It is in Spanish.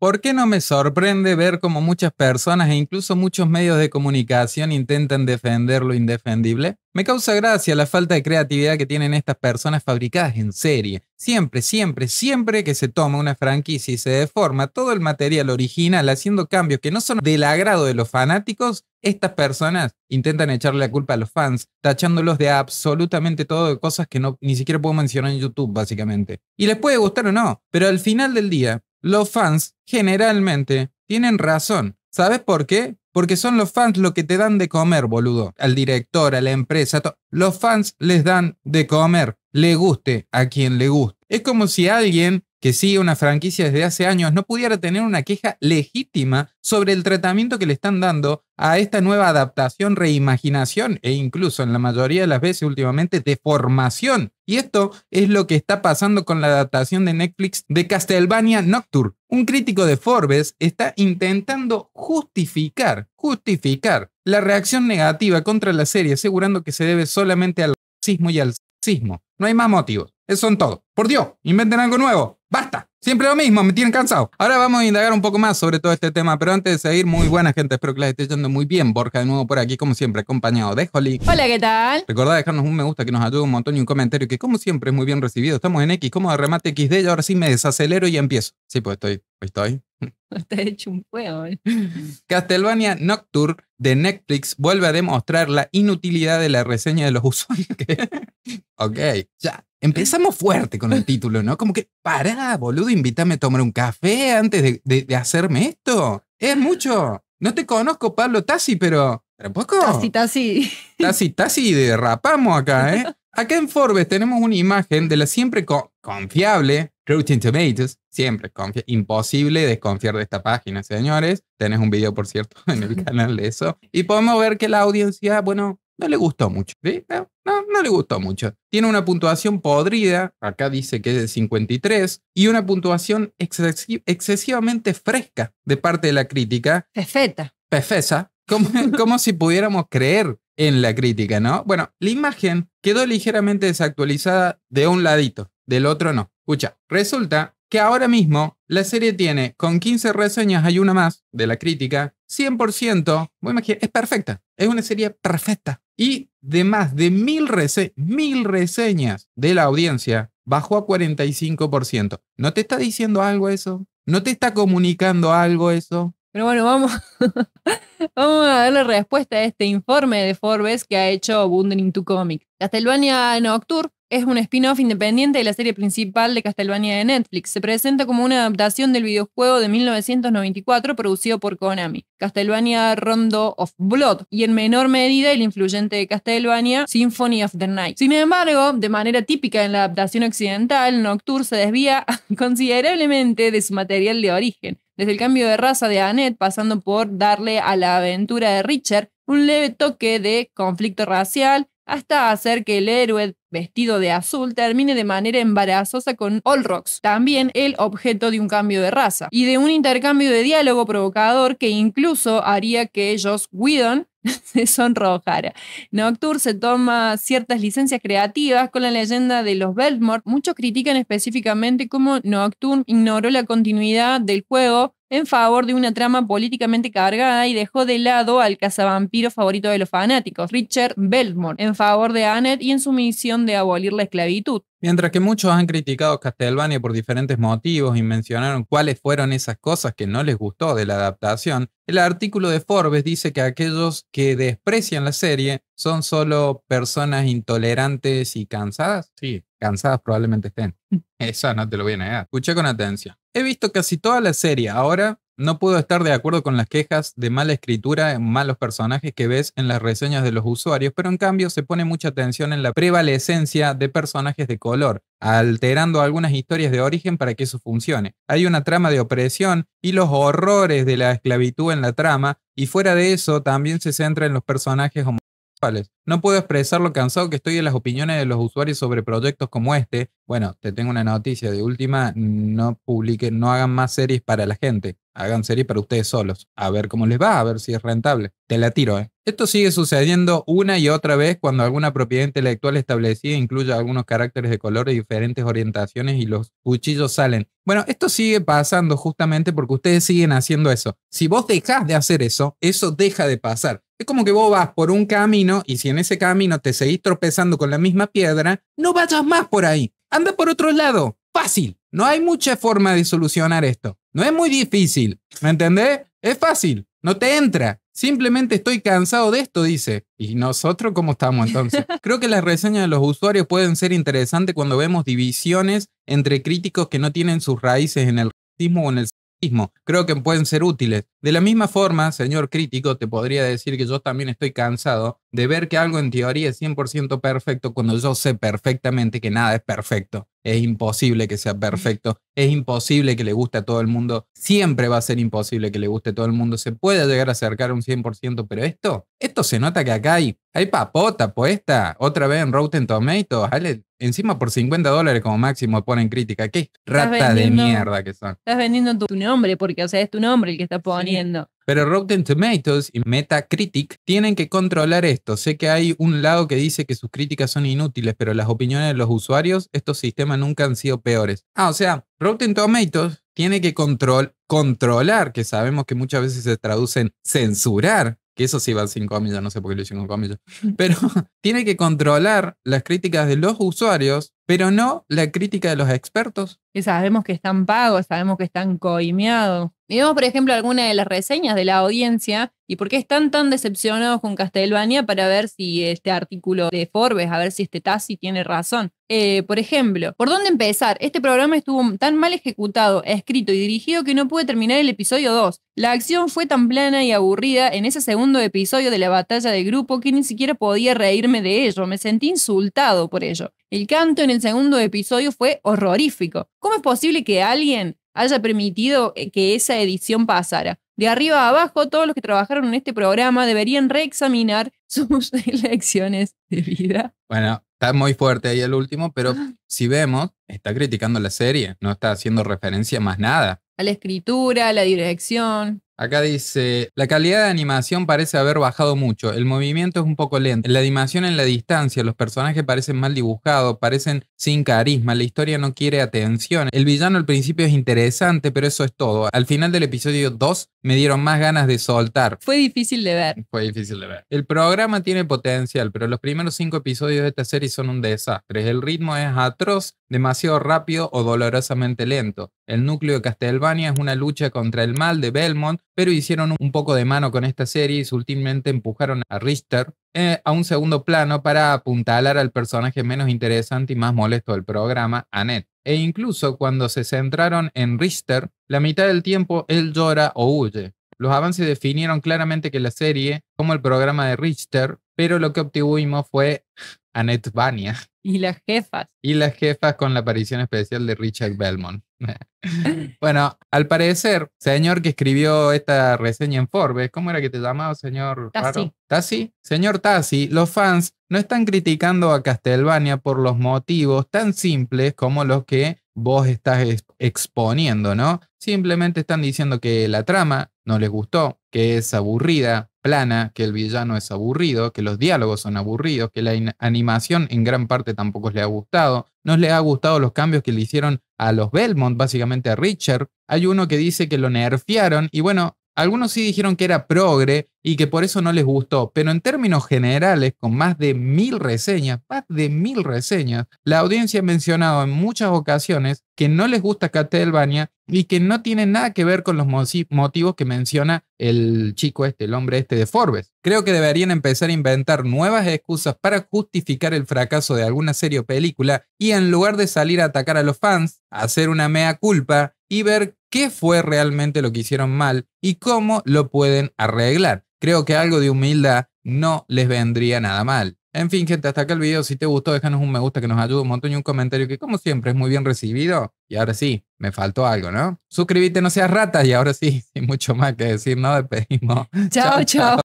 ¿Por qué no me sorprende ver cómo muchas personas e incluso muchos medios de comunicación intentan defender lo indefendible? Me causa gracia la falta de creatividad que tienen estas personas fabricadas en serie. Siempre, siempre, siempre que se toma una franquicia y se deforma todo el material original haciendo cambios que no son del agrado de los fanáticos, estas personas intentan echarle la culpa a los fans, tachándolos de absolutamente todo de cosas que no, ni siquiera puedo mencionar en YouTube, básicamente. Y les puede gustar o no, pero al final del día, los fans generalmente tienen razón. ¿Sabes por qué? Porque son los fans los que te dan de comer, boludo. Al director, a la empresa, los fans les dan de comer. Le guste a quien le guste. Es como si alguien que sigue una franquicia desde hace años no pudiera tener una queja legítima sobre el tratamiento que le están dando a esta nueva adaptación, reimaginación e incluso en la mayoría de las veces últimamente deformación. Y esto es lo que está pasando con la adaptación de Netflix de Castlevania Nocturne. Un crítico de Forbes está intentando justificar, justificar la reacción negativa contra la serie, asegurando que se debe solamente al sismo y el sismo. No hay más motivos. eso son todo, Por Dios, inventen algo nuevo. Basta. Siempre lo mismo, me tienen cansado. Ahora vamos a indagar un poco más sobre todo este tema, pero antes de seguir, muy buena gente, espero que las esté yendo muy bien. Borja de nuevo por aquí, como siempre, acompañado de Holly. Hola, ¿qué tal? Recordad dejarnos un me gusta que nos ayuda un montón y un comentario que como siempre es muy bien recibido. Estamos en X, como de remate XD y ahora sí me desacelero y empiezo. Sí, pues estoy, pues estoy, Te he hecho un juego. ¿eh? Castlevania Nocturne de Netflix vuelve a demostrar la inutilidad de la reseña de los usuarios. ok, ya. Empezamos fuerte con el título, ¿no? Como que, pará, boludo, invítame a tomar un café antes de, hacerme esto. Es mucho. No te conozco, Pablo Tassi, pero tampoco. Tassi, Tassi. Tassi, Tassi, derrapamos acá, ¿eh? Acá en Forbes tenemos una imagen de la siempre confiable Rotten Tomatoes, siempre es imposible desconfiar de esta página, señores. Tenés un video, por cierto, en el canal de eso. Y podemos ver que la audiencia, bueno, no le gustó mucho. No, le gustó mucho. Tiene una puntuación podrida, acá dice que es de 53, y una puntuación excesivamente fresca de parte de la crítica. Pefeta. Pefesa. Como, como si pudiéramos creer en la crítica, ¿no? Bueno, la imagen quedó ligeramente desactualizada de un ladito del otro no. Escucha, resulta que ahora mismo la serie tiene con 15 reseñas, hay una más de la crítica, 100%, voy a es perfecta, es una serie perfecta. Y de más de mil, mil reseñas de la audiencia, bajó a 45%. ¿No te está diciendo algo eso? ¿No te está comunicando algo eso? Pero bueno, vamos, vamos a dar la respuesta a este informe de Forbes que ha hecho Bundling to Comic. Castlevania Nocturne es un spin-off independiente de la serie principal de Castlevania de Netflix. Se presenta como una adaptación del videojuego de 1994 producido por Konami, Castlevania Rondo of Blood, y en menor medida el influyente de Castlevania Symphony of the Night. Sin embargo, de manera típica en la adaptación occidental, Nocturne se desvía considerablemente de su material de origen. Desde el cambio de raza de Annette, pasando por darle a la aventura de Richard un leve toque de conflicto racial, hasta hacer que el héroe vestido de azul termine de manera embarazosa con Olrox, también el objeto de un cambio de raza, y de un intercambio de diálogo provocador que incluso haría que ellos Whedon se sonrojara. Nocturne se toma ciertas licencias creativas con la leyenda de los Belmore. Muchos critican específicamente cómo Nocturne ignoró la continuidad del juego en favor de una trama políticamente cargada y dejó de lado al cazavampiro favorito de los fanáticos, Richard Belmont en favor de Annette y en su misión de abolir la esclavitud. Mientras que muchos han criticado Castlevania por diferentes motivos y mencionaron cuáles fueron esas cosas que no les gustó de la adaptación, el artículo de Forbes dice que aquellos que desprecian la serie son solo personas intolerantes y cansadas. Sí, cansadas probablemente estén. Mm. Eso no te lo voy a negar. Escuché con atención. He visto casi toda la serie. Ahora no puedo estar de acuerdo con las quejas de mala escritura en malos personajes que ves en las reseñas de los usuarios, pero en cambio se pone mucha atención en la prevalecencia de personajes de color, alterando algunas historias de origen para que eso funcione. Hay una trama de opresión y los horrores de la esclavitud en la trama, y fuera de eso también se centra en los personajes homosexuales no puedo expresar lo cansado que estoy de las opiniones de los usuarios sobre proyectos como este. Bueno, te tengo una noticia de última, no publiquen, no hagan más series para la gente, hagan series para ustedes solos. A ver cómo les va, a ver si es rentable. Te la tiro, ¿eh? Esto sigue sucediendo una y otra vez cuando alguna propiedad intelectual establecida incluye algunos caracteres de color y diferentes orientaciones y los cuchillos salen. Bueno, esto sigue pasando justamente porque ustedes siguen haciendo eso. Si vos dejás de hacer eso, eso deja de pasar. Es como que vos vas por un camino y si en ese camino te seguís tropezando con la misma piedra, no vayas más por ahí. Anda por otro lado. Fácil. No hay mucha forma de solucionar esto. No es muy difícil. ¿Me entendés? Es fácil. No te entra. Simplemente estoy cansado de esto, dice. ¿Y nosotros cómo estamos entonces? Creo que las reseñas de los usuarios pueden ser interesantes cuando vemos divisiones entre críticos que no tienen sus raíces en el racismo o en el Creo que pueden ser útiles. De la misma forma, señor crítico, te podría decir que yo también estoy cansado de ver que algo en teoría es 100% perfecto cuando yo sé perfectamente que nada es perfecto. Es imposible que sea perfecto, es imposible que le guste a todo el mundo, siempre va a ser imposible que le guste a todo el mundo, se puede llegar a acercar un 100%, pero esto, esto se nota que acá hay, hay papota puesta, otra vez en Rotten Tomatoes, dale encima por 50 dólares como máximo ponen crítica, qué rata de mierda que son. Estás vendiendo tu, nombre, porque o sea, es tu nombre el que está poniendo. Pero Rotten Tomatoes y Metacritic tienen que controlar esto. Sé que hay un lado que dice que sus críticas son inútiles, pero las opiniones de los usuarios, estos sistemas nunca han sido peores. Ah, o sea, Rotten Tomatoes tiene que control, controlar, que sabemos que muchas veces se traducen censurar que eso sí va sin comillas, no sé por qué lo hicieron con comillas, pero tiene que controlar las críticas de los usuarios pero no la crítica de los expertos. Que sabemos que están pagos, sabemos que están coimeados. Miremos, por ejemplo, alguna de las reseñas de la audiencia y por qué están tan decepcionados con Castelvania para ver si este artículo de Forbes, a ver si este Tassi tiene razón. Eh, por ejemplo, ¿por dónde empezar? Este programa estuvo tan mal ejecutado, escrito y dirigido que no pude terminar el episodio 2. La acción fue tan plana y aburrida en ese segundo episodio de la batalla de grupo que ni siquiera podía reírme de ello. Me sentí insultado por ello. El canto en el segundo episodio fue horrorífico. ¿Cómo es posible que alguien haya permitido eh, que esa edición pasara? De arriba a abajo, todos los que trabajaron en este programa deberían reexaminar sus elecciones de vida. Bueno, está muy fuerte ahí el último, pero ah. si vemos, está criticando la serie, no está haciendo referencia más nada. A la escritura, a la dirección. Acá dice, la calidad de animación parece haber bajado mucho, el movimiento es un poco lento, la animación en la distancia, los personajes parecen mal dibujados, parecen sin carisma, la historia no quiere atención, el villano al principio es interesante, pero eso es todo. Al final del episodio 2 me dieron más ganas de soltar. Fue difícil de ver. Fue difícil de ver. El programa tiene potencial, pero los primeros cinco episodios de esta serie son un desastre. El ritmo es atroz, demasiado rápido o dolorosamente lento. El núcleo de Castlevania es una lucha contra el mal de Belmont, pero hicieron un poco de mano con esta serie y últimamente empujaron a Richter eh, a un segundo plano para apuntalar al personaje menos interesante y más molesto del programa, Annette. E incluso cuando se centraron en Richter, la mitad del tiempo él llora o huye. Los avances definieron claramente que la serie, como el programa de Richter, pero lo que obtuvimos fue Annette Vania. Y las jefas. Y las jefas con la aparición especial de Richard Belmont. bueno, al parecer, señor que escribió esta reseña en Forbes, ¿cómo era que te llamaba, señor? Tassi. Señor Tassi, los fans no están criticando a Castelvania por los motivos tan simples como los que vos estás exponiendo, ¿no? Simplemente están diciendo que la trama no les gustó, que es aburrida, que el villano es aburrido, que los diálogos son aburridos, que la animación en gran parte tampoco le ha gustado, no le ha gustado los cambios que le hicieron a los Belmont, básicamente a Richard. Hay uno que dice que lo nerfearon y bueno, algunos sí dijeron que era progre y que por eso no les gustó, pero en términos generales, con más de mil reseñas, más de mil reseñas, la audiencia ha mencionado en muchas ocasiones que no les gusta Castlevania y que no tiene nada que ver con los motivos que menciona el chico este, el hombre este de Forbes. Creo que deberían empezar a inventar nuevas excusas para justificar el fracaso de alguna serie o película y en lugar de salir a atacar a los fans, hacer una mea culpa y ver qué fue realmente lo que hicieron mal y cómo lo pueden arreglar. Creo que algo de humildad no les vendría nada mal. En fin, gente, hasta acá el video. Si te gustó, déjanos un me gusta que nos ayude un montón y un comentario que, como siempre, es muy bien recibido. Y ahora sí, me faltó algo, ¿no? Suscríbete, no seas rata. Y ahora sí, sin mucho más que decir, no despedimos. chao. chao.